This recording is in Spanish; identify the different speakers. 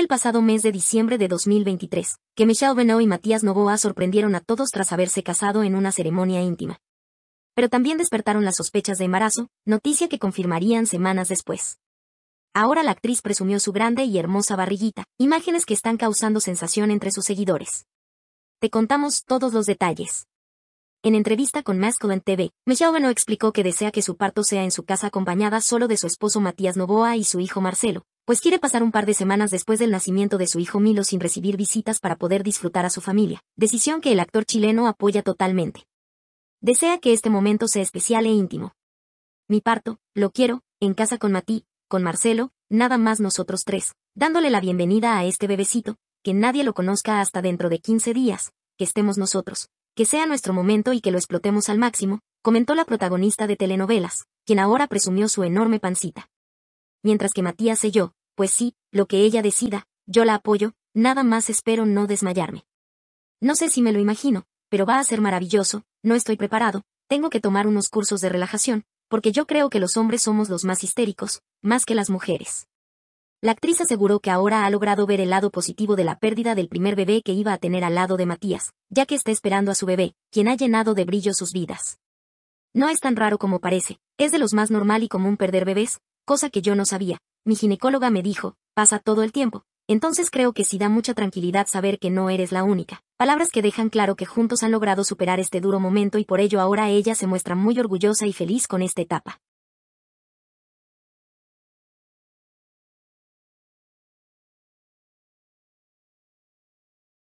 Speaker 1: el pasado mes de diciembre de 2023, que Michelle Benoit y Matías Novoa sorprendieron a todos tras haberse casado en una ceremonia íntima. Pero también despertaron las sospechas de embarazo, noticia que confirmarían semanas después. Ahora la actriz presumió su grande y hermosa barriguita, imágenes que están causando sensación entre sus seguidores. Te contamos todos los detalles. En entrevista con Masculine TV, Michelle Benoit explicó que desea que su parto sea en su casa acompañada solo de su esposo Matías Novoa y su hijo Marcelo, pues quiere pasar un par de semanas después del nacimiento de su hijo Milo sin recibir visitas para poder disfrutar a su familia, decisión que el actor chileno apoya totalmente. Desea que este momento sea especial e íntimo. Mi parto, lo quiero, en casa con Matí, con Marcelo, nada más nosotros tres, dándole la bienvenida a este bebecito, que nadie lo conozca hasta dentro de 15 días, que estemos nosotros, que sea nuestro momento y que lo explotemos al máximo, comentó la protagonista de telenovelas, quien ahora presumió su enorme pancita. Mientras que Matías yo, pues sí, lo que ella decida, yo la apoyo, nada más espero no desmayarme. No sé si me lo imagino, pero va a ser maravilloso, no estoy preparado, tengo que tomar unos cursos de relajación, porque yo creo que los hombres somos los más histéricos, más que las mujeres. La actriz aseguró que ahora ha logrado ver el lado positivo de la pérdida del primer bebé que iba a tener al lado de Matías, ya que está esperando a su bebé, quien ha llenado de brillo sus vidas. No es tan raro como parece, es de los más normal y común perder bebés, cosa que yo no sabía, mi ginecóloga me dijo, pasa todo el tiempo, entonces creo que sí da mucha tranquilidad saber que no eres la única. Palabras que dejan claro que juntos han logrado superar este duro momento y por ello ahora ella se muestra muy orgullosa y feliz con esta etapa.